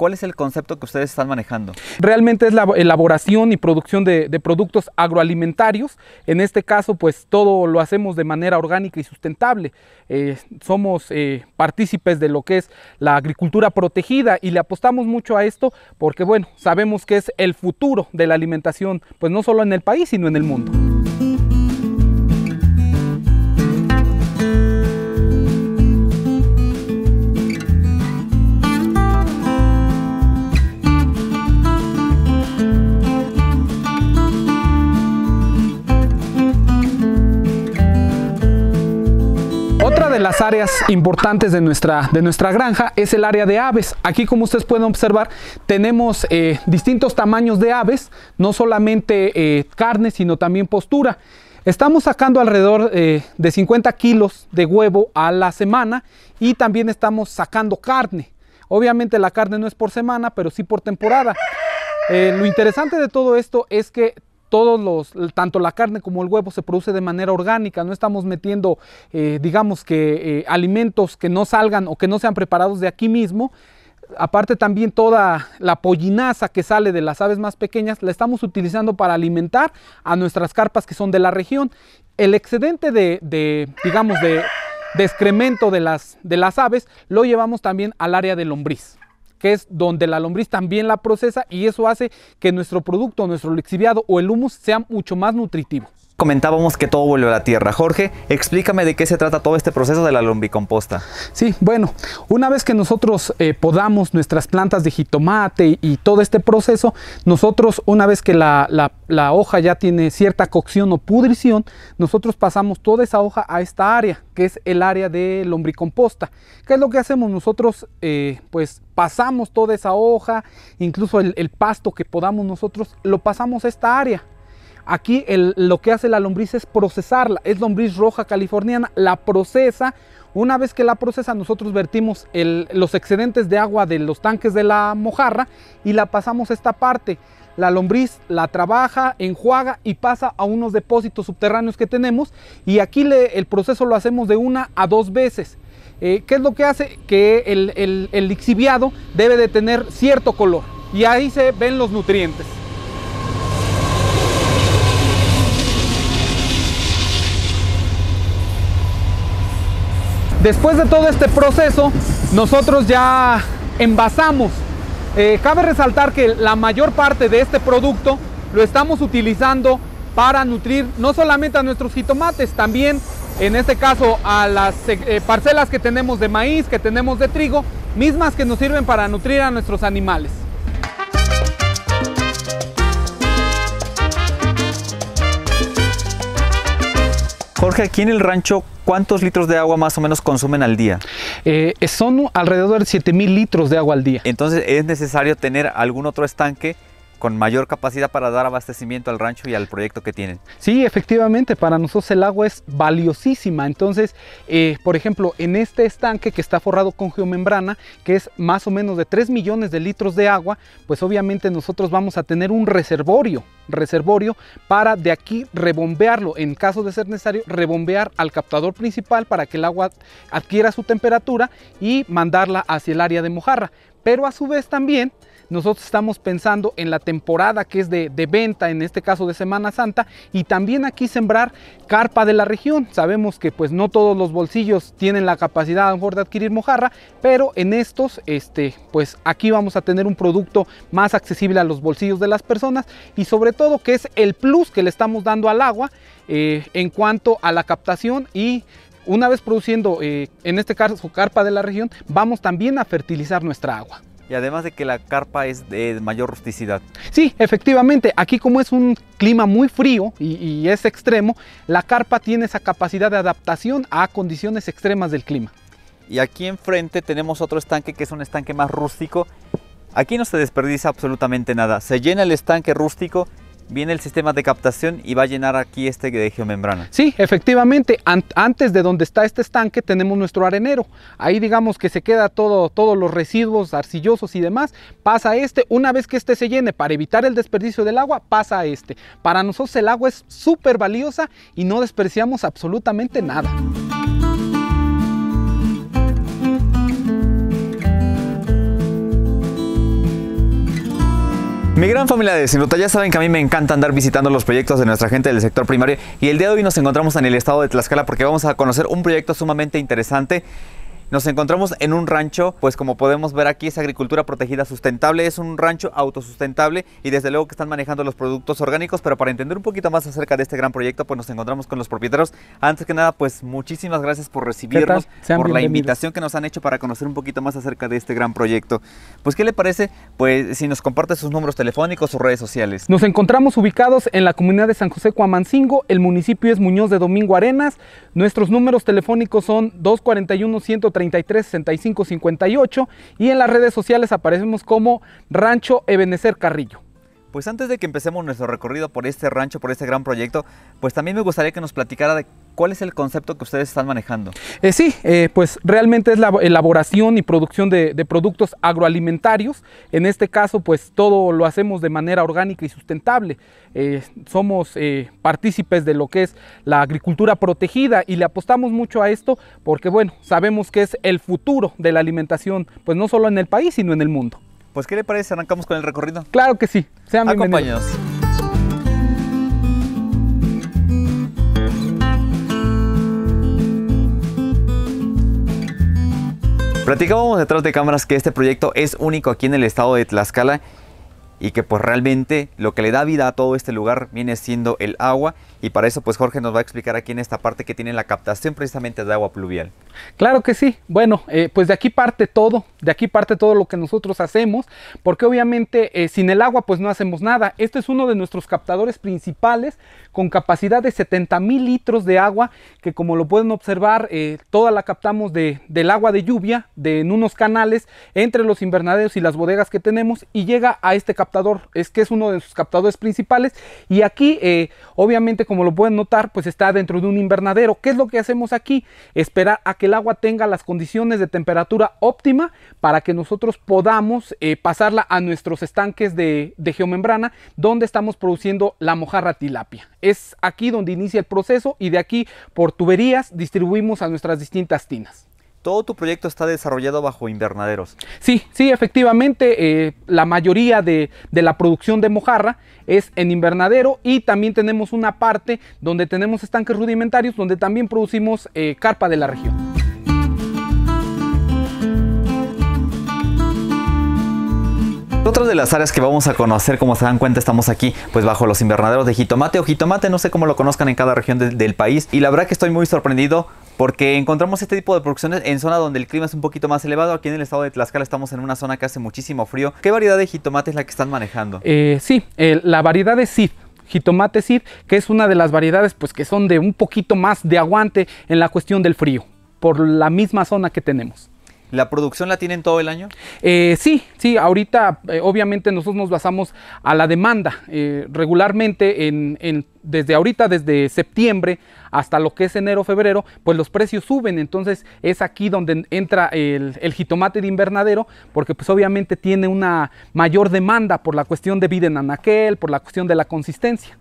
¿Cuál es el concepto que ustedes están manejando? Realmente es la elaboración y producción de, productos agroalimentarios. En este caso, pues todo lo hacemos de manera orgánica y sustentable. Eh, somos eh, partícipes de lo que es la agricultura protegida y le apostamos mucho a esto porque, bueno, sabemos que es el futuro de la alimentación, pues no solo en el país, sino en el mundo. áreas importantes de nuestra, de nuestra granja es el área de aves. Aquí como ustedes pueden observar tenemos eh, distintos tamaños de aves, no solamente eh, carne sino también postura. Estamos sacando alrededor eh, de 50 kilos de huevo a la semana y también estamos sacando carne. Obviamente la carne no es por semana, pero sí por temporada. lo interesante de todo esto es que todos los, tanto la carne como el huevo se produce de manera orgánica, no estamos metiendo, eh, digamos que, eh, alimentos que no salgan o que no sean preparados de aquí mismo. Aparte también toda la pollinaza que sale de las aves más pequeñas la estamos utilizando para alimentar a nuestras carpas que son de la región. El excedente de, digamos, de, excremento de las, de las aves lo llevamos también al área de lombriz que es donde la lombriz también la procesa y eso hace que nuestro producto, nuestro lixiviado o el humus sea mucho más nutritivo comentábamos que todo vuelve a la tierra. Jorge, explícame de qué se trata todo este proceso de la lombicomposta. Sí, bueno, una vez que nosotros eh, podamos nuestras plantas de jitomate y, todo este proceso, nosotros una vez que la, hoja ya tiene cierta cocción o pudrición, nosotros pasamos toda esa hoja a esta área, que es el área de lombricomposta. ¿Qué es lo que hacemos nosotros? Eh, pues pasamos toda esa hoja, incluso el, pasto que podamos nosotros, lo pasamos a esta área. Aquí lo que hace la lombriz es procesarla, es lombriz roja californiana, la procesa. Una vez que la procesa, nosotros vertimos los excedentes de agua de los tanques de la mojarra y la pasamos a esta parte. La lombriz la trabaja, enjuaga y pasa a unos depósitos subterráneos que tenemos. Y aquí el proceso lo hacemos de una a dos veces. Eh, ¿Qué es lo que hace? Que el, el lixiviado debe de tener cierto color y ahí se ven los nutrientes. Después de todo este proceso, nosotros ya envasamos. Eh, cabe resaltar que la mayor parte de este producto lo estamos utilizando para nutrir no solamente a nuestros jitomates, también en este caso a las eh, parcelas que tenemos de maíz, que tenemos de trigo, mismas que nos sirven para nutrir a nuestros animales. Jorge, aquí en el rancho, ¿cuántos litros de agua más o menos consumen al día? Eh, son alrededor de 7.000 litros de agua al día. Entonces es necesario tener algún otro estanque con mayor capacidad para dar abastecimiento al rancho y al proyecto que tienen. Sí, efectivamente, para nosotros el agua es valiosísima. Entonces, eh, por ejemplo, en este estanque que está forrado con geomembrana, que es más o menos de 3 millones de litros de agua, pues obviamente nosotros vamos a tener un reservorio, reservorio para de aquí rebombearlo, en caso de ser necesario, rebombear al captador principal para que el agua adquiera su temperatura y mandarla hacia el área de mojarra. Pero a su vez también nosotros estamos pensando en la temporada que es de, venta, en este caso de Semana Santa, y también aquí sembrar carpa de la región. Sabemos que pues no todos los bolsillos tienen la capacidad a lo mejor de adquirir mojarra, pero en estos, este, pues aquí vamos a tener un producto más accesible a los bolsillos de las personas y sobre todo que es el plus que le estamos dando al agua eh, en cuanto a la captación y una vez produciendo, eh, en este caso, carpa de la región, vamos también a fertilizar nuestra agua. Y además de que la carpa es de mayor rusticidad. Sí, efectivamente, aquí como es un clima muy frío y, es extremo, la carpa tiene esa capacidad de adaptación a condiciones extremas del clima. Y aquí enfrente tenemos otro estanque que es un estanque más rústico. Aquí no se desperdicia absolutamente nada. Se llena el estanque rústico viene el sistema de captación y va a llenar aquí este de geomembrana. Sí, efectivamente, antes de donde está este estanque tenemos nuestro arenero. Ahí digamos que se queda todo, todos los residuos arcillosos y demás. Pasa este, una vez que este se llene para evitar el desperdicio del agua, pasa este. Para nosotros el agua es súper valiosa y no despreciamos absolutamente nada. Mi gran familia de Sinuta, ya saben que a mí me encanta andar visitando los proyectos de nuestra gente del sector primario y el día de hoy nos encontramos en el estado de Tlaxcala porque vamos a conocer un proyecto sumamente interesante nos encontramos en un rancho, pues como podemos ver aquí es agricultura protegida sustentable, es un rancho autosustentable y desde luego que están manejando los productos orgánicos, pero para entender un poquito más acerca de este gran proyecto, pues nos encontramos con los propietarios. Antes que nada, pues muchísimas gracias por recibirnos, por la invitación que nos han hecho para conocer un poquito más acerca de este gran proyecto. Pues ¿qué le parece? Pues si nos comparte sus números telefónicos, o redes sociales. Nos encontramos ubicados en la comunidad de San José Cuamancingo, el municipio es Muñoz de Domingo Arenas. Nuestros números telefónicos son 241 130 33 65 58 y en las redes sociales aparecemos como Rancho Ebenecer Carrillo. Pues antes de que empecemos nuestro recorrido por este rancho, por este gran proyecto, pues también me gustaría que nos platicara de cuál es el concepto que ustedes están manejando. Eh, sí, eh, pues realmente es la elaboración y producción de, productos agroalimentarios. En este caso, pues todo lo hacemos de manera orgánica y sustentable. Eh, somos partícipes de lo que es la agricultura protegida y le apostamos mucho a esto porque, bueno, sabemos que es el futuro de la alimentación, pues no solo en el país, sino en el mundo. Pues, ¿qué le parece? ¿Arrancamos con el recorrido? Claro que sí. Sean bienvenidos. Platicábamos detrás de cámaras que este proyecto es único aquí en el estado de Tlaxcala y que pues realmente lo que le da vida a todo este lugar viene siendo el agua y para eso pues Jorge nos va a explicar aquí en esta parte que tiene la captación precisamente de agua pluvial. Claro que sí, bueno eh, pues de aquí parte todo, de aquí parte todo lo que nosotros hacemos porque obviamente eh, sin el agua pues no hacemos nada, este es uno de nuestros captadores principales con capacidad de 70 mil litros de agua que como lo pueden observar eh, toda la captamos del agua de lluvia de, en unos canales entre los invernaderos y las bodegas que tenemos y llega a este captador es que es uno de sus captadores principales y aquí eh, obviamente como lo pueden notar pues está dentro de un invernadero. ¿Qué es lo que hacemos aquí? Esperar a que el agua tenga las condiciones de temperatura óptima para que nosotros podamos eh, pasarla a nuestros estanques de, de geomembrana donde estamos produciendo la mojarra tilapia. Es aquí donde inicia el proceso y de aquí por tuberías distribuimos a nuestras distintas tinas todo tu proyecto está desarrollado bajo invernaderos. Sí, sí, efectivamente, eh, la mayoría de, la producción de mojarra es en invernadero y también tenemos una parte donde tenemos estanques rudimentarios donde también producimos eh, carpa de la región. Otra de las áreas que vamos a conocer, como se dan cuenta, estamos aquí, pues bajo los invernaderos de jitomate o jitomate, no sé cómo lo conozcan en cada región del país. Y la verdad que estoy muy sorprendido porque encontramos este tipo de producciones en zona donde el clima es un poquito más elevado. Aquí en el estado de Tlaxcala estamos en una zona que hace muchísimo frío. ¿Qué variedad de jitomate es la que están manejando? Eh, sí, la variedad de Cid jitomate Sid, que es una de las variedades pues que son de un poquito más de aguante en la cuestión del frío, por la misma zona que tenemos. ¿La producción la tienen todo el año? Eh, sí, sí, ahorita eh, obviamente nosotros nos basamos a la demanda. Eh, regularmente desde ahorita, desde septiembre hasta lo que es enero, febrero, pues los precios suben. Entonces es aquí donde entra el, jitomate de invernadero, porque pues obviamente tiene una mayor demanda por la cuestión de vida en anaquel, por la cuestión de la consistencia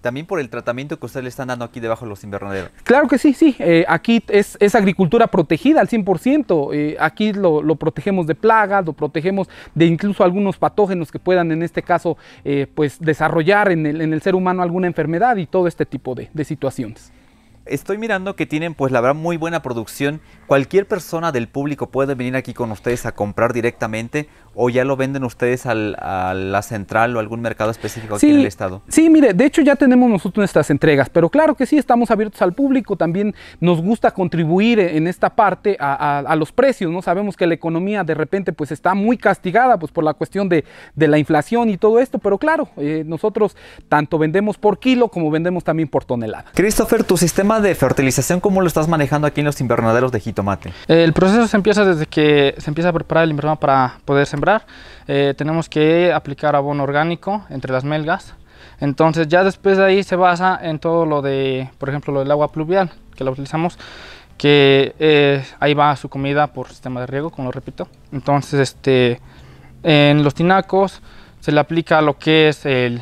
también por el tratamiento que ustedes le están dando aquí debajo de los invernaderos. Claro que sí, sí. Eh, aquí es, agricultura protegida al 100%. Eh, aquí lo, protegemos de plagas, lo protegemos de incluso algunos patógenos que puedan en este caso eh, pues desarrollar en el, ser humano alguna enfermedad y todo este tipo de situaciones estoy mirando que tienen, pues la verdad, muy buena producción. Cualquier persona del público puede venir aquí con ustedes a comprar directamente o ya lo venden ustedes a la central o algún mercado específico aquí en el estado? Sí, mire, de hecho ya tenemos nosotros nuestras entregas, pero claro que sí, estamos abiertos al público, también nos gusta contribuir e, en esta parte a, los precios, ¿no? Sabemos que la economía de repente pues está muy castigada pues por la cuestión de, la inflación y todo esto, pero claro, eh, nosotros tanto vendemos por kilo como vendemos también por tonelada. Christopher, tu sistema de fertilización, ¿cómo lo estás manejando aquí en los invernaderos de jitomate? El proceso se empieza desde que se empieza a preparar el invernadero para poder sembrar eh, tenemos que aplicar abono orgánico entre las melgas. Entonces ya después de ahí se basa en todo lo de, por ejemplo, lo del agua pluvial que la utilizamos, que eh, ahí va su comida por sistema de riego, como lo repito. Entonces este, en los tinacos se le aplica lo que es el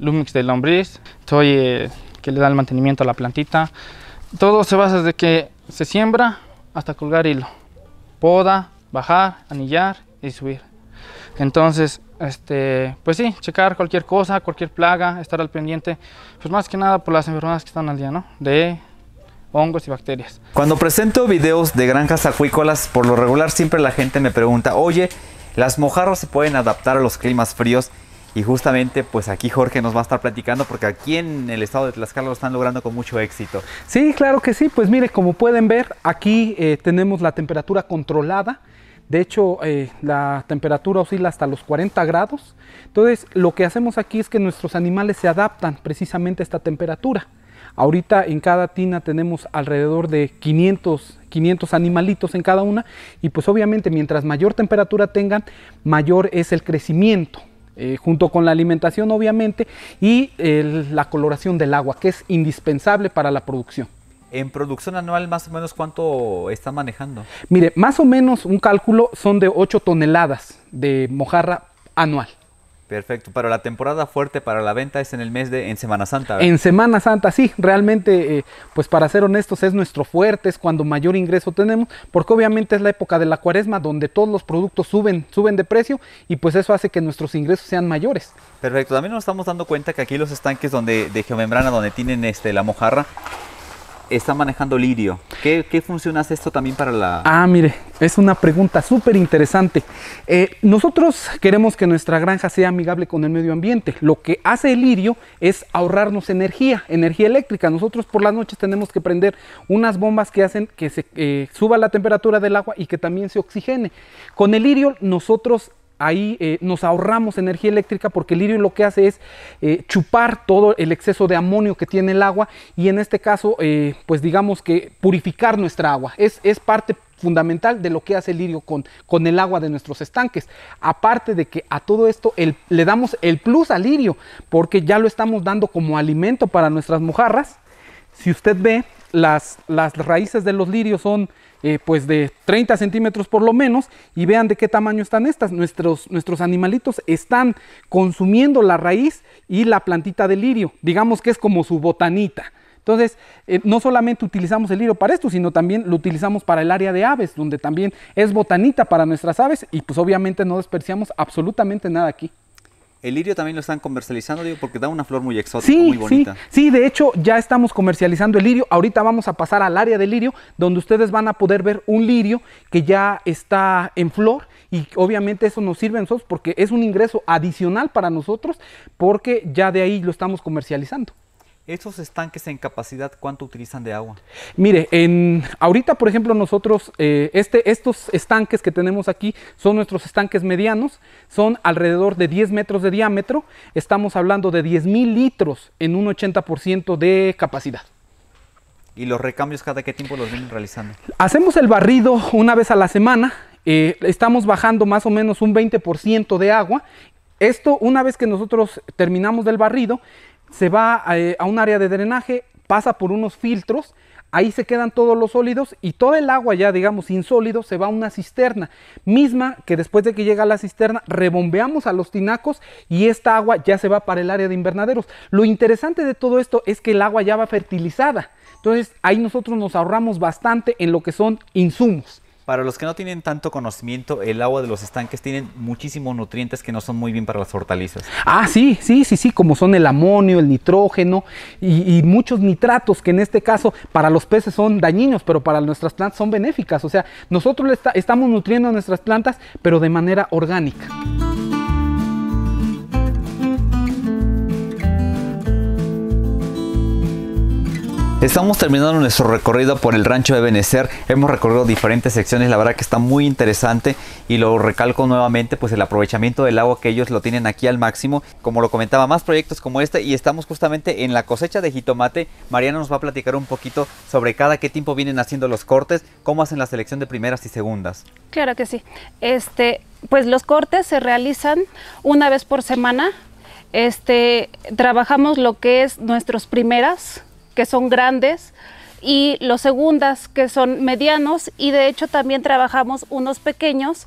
Lumix de lombriz, eh, que le da el mantenimiento a la plantita. Todo se basa desde que se siembra hasta colgar hilo, poda, bajar, anillar y subir. Entonces, este, pues sí, checar cualquier cosa, cualquier plaga, estar al pendiente, pues más que nada por las enfermedades que están al día, ¿no? De hongos y bacterias. Cuando presento videos de granjas acuícolas, por lo regular siempre la gente me pregunta, oye, las mojarras se pueden adaptar a los climas fríos y justamente pues aquí Jorge nos va a estar platicando porque aquí en el estado de Tlaxcala lo están logrando con mucho éxito. Sí, claro que sí, pues mire, como pueden ver, aquí eh, tenemos la temperatura controlada de hecho, eh, la temperatura oscila hasta los 40 grados. Entonces, lo que hacemos aquí es que nuestros animales se adaptan precisamente a esta temperatura. Ahorita en cada tina tenemos alrededor de 500, 500 animalitos en cada una y pues obviamente mientras mayor temperatura tengan, mayor es el crecimiento. Eh, junto con la alimentación obviamente y la coloración del agua que es indispensable para la producción. En producción anual, más o menos, ¿cuánto está manejando? Mire, más o menos un cálculo son de 8 toneladas de mojarra anual. Perfecto, pero la temporada fuerte para la venta es en el mes de, en Semana Santa. En Semana Santa, sí, realmente, eh, pues para ser honestos, es nuestro fuerte, es cuando mayor ingreso tenemos, porque obviamente es la época de la cuaresma donde todos los productos suben, suben de precio y pues eso hace que nuestros ingresos sean mayores. Perfecto, también nos estamos dando cuenta que aquí los estanques donde, de geomembrana, donde tienen este, la mojarra, está manejando lirio. ¿Qué, qué esto también para la...? Ah, mire, es una pregunta súper interesante. Eh, nosotros queremos que nuestra granja sea amigable con el medio ambiente. Lo que hace el lirio es ahorrarnos energía, energía eléctrica. Nosotros por las noches tenemos que prender unas bombas que hacen que se eh, suba la temperatura del agua y que también se oxigene. Con el lirio nosotros ahí eh, nos ahorramos energía eléctrica porque el lirio lo que hace es eh, chupar todo el exceso de amonio que tiene el agua y en este caso, eh, pues digamos que purificar nuestra agua. Es, parte fundamental de lo que hace el lirio con, con el agua de nuestros estanques. Aparte de que a todo esto le damos el plus al lirio porque ya lo estamos dando como alimento para nuestras mojarras si usted ve, las, las raíces de los lirios son eh, pues de 30 centímetros por lo menos y vean de qué tamaño están estas. Nuestros, nuestros animalitos están consumiendo la raíz y la plantita de lirio, digamos que es como su botanita. Entonces, eh, no solamente utilizamos el lirio para esto, sino también lo utilizamos para el área de aves, donde también es botanita para nuestras aves y pues obviamente no desperdiciamos absolutamente nada aquí. El lirio también lo están comercializando, digo, porque da una flor muy exótica, muy bonita. Sí, sí, de hecho ya estamos comercializando el lirio. Ahorita vamos a pasar al área del lirio, donde ustedes van a poder ver un lirio que ya está en flor y obviamente eso nos sirve a nosotros porque es un ingreso adicional para nosotros porque ya de ahí lo estamos comercializando. ¿Estos estanques en capacidad cuánto utilizan de agua? Mire, en, ahorita por ejemplo nosotros, eh, este, estos estanques que tenemos aquí son nuestros estanques medianos, son alrededor de 10 metros de diámetro, estamos hablando de 10.000 mil litros en un 80% de capacidad. ¿Y los recambios cada qué tiempo los vienen realizando? Hacemos el barrido una vez a la semana. Eh, estamos bajando más o menos un 20% de agua esto, una vez que nosotros terminamos del barrido, se va eh, a, un área de drenaje, pasa por unos filtros, ahí se quedan todos los sólidos y todo el agua ya, digamos, insólido, se va a una cisterna, misma que después de que llega a la cisterna, rebombeamos a los tinacos y esta agua ya se va para el área de invernaderos. Lo interesante de todo esto es que el agua ya va fertilizada. Entonces ahí nosotros nos ahorramos bastante en lo que son insumos. Para los que no tienen tanto conocimiento, el agua de los estanques tiene muchísimos nutrientes que no son muy bien para las hortalizas. Ah, sí, sí, sí, sí, como son el amonio, el nitrógeno y, muchos nitratos que en este caso para los peces son dañinos, pero para nuestras plantas son benéficas. O sea, nosotros estamos nutriendo a nuestras plantas, pero de manera orgánica. Estamos terminando nuestro recorrido por el rancho de Benecer. Hemos recorrido diferentes secciones, la verdad que está muy interesante y lo recalco nuevamente, pues el aprovechamiento del agua que ellos lo tienen aquí al máximo. Como lo comentaba, más proyectos como este y estamos justamente en la cosecha de jitomate. Mariana nos va a platicar un poquito sobre cada qué tiempo vienen haciendo los cortes, cómo hacen la selección de primeras y segundas. Claro que sí. Este, pues los cortes se realizan una vez por semana. Este, trabajamos lo que es nuestros primeras, que son grandes y los segundas que son medianos y de hecho también trabajamos unos pequeños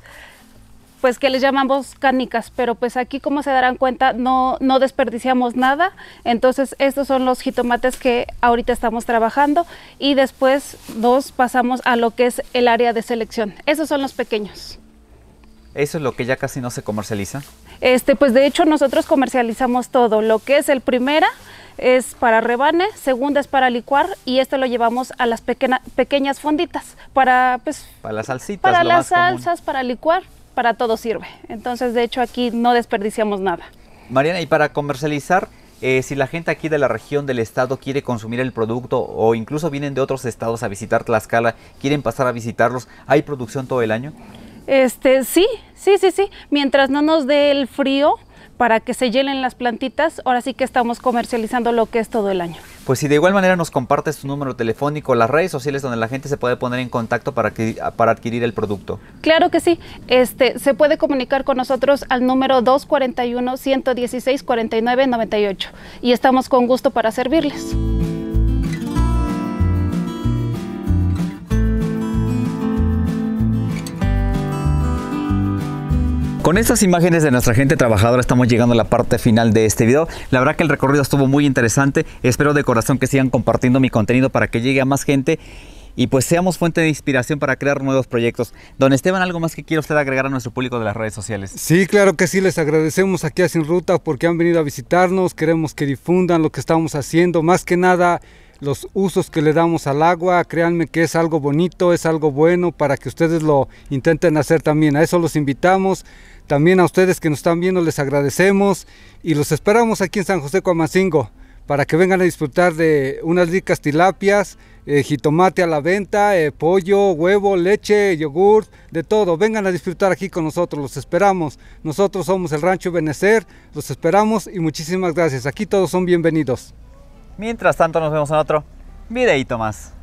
pues que les llamamos canicas, pero pues aquí como se darán cuenta no, no desperdiciamos nada, entonces estos son los jitomates que ahorita estamos trabajando y después dos pasamos a lo que es el área de selección, esos son los pequeños. ¿Eso es lo que ya casi no se comercializa? Este, pues de hecho nosotros comercializamos todo, lo que es el primera, es para rebane, segunda es para licuar y esto lo llevamos a las pequeñas fonditas para pues para las salsitas, para las salsas, para licuar, para todo sirve. Entonces, de hecho, aquí no desperdiciamos nada. Mariana, y para comercializar, eh, si la gente aquí de la región del estado quiere consumir el producto o incluso vienen de otros estados a visitar Tlaxcala, quieren pasar a visitarlos, ¿hay producción todo el año? Este, sí, sí, sí, sí. Mientras no nos dé el frío, para que se hielen las plantitas. Ahora sí que estamos comercializando lo que es todo el año. Pues si de igual manera nos compartes tu número telefónico, las redes sociales donde la gente se puede poner en contacto para, adquirir, para adquirir el producto. Claro que sí. Este, se puede comunicar con nosotros al número 241-116-4998 y estamos con gusto para servirles. Con estas imágenes de nuestra gente trabajadora estamos llegando a la parte final de este video. La verdad que el recorrido estuvo muy interesante. Espero de corazón que sigan compartiendo mi contenido para que llegue a más gente y pues seamos fuente de inspiración para crear nuevos proyectos. Don Esteban, ¿algo más que quiera usted agregar a nuestro público de las redes sociales? Sí, claro que sí, les agradecemos aquí a Sin Ruta porque han venido a visitarnos, queremos que difundan lo que estamos haciendo, más que nada los usos que le damos al agua, créanme que es algo bonito, es algo bueno para que ustedes lo intenten hacer también. A eso los invitamos. También a ustedes que nos están viendo les agradecemos y los esperamos aquí en San José Coamancingo para que vengan a disfrutar de unas ricas tilapias, eh, jitomate a la venta, eh, pollo, huevo, leche, yogur, de todo. Vengan a disfrutar aquí con nosotros, los esperamos. Nosotros somos el Rancho Benecer, los esperamos y muchísimas gracias. Aquí todos son bienvenidos. Mientras tanto nos vemos en otro videito más.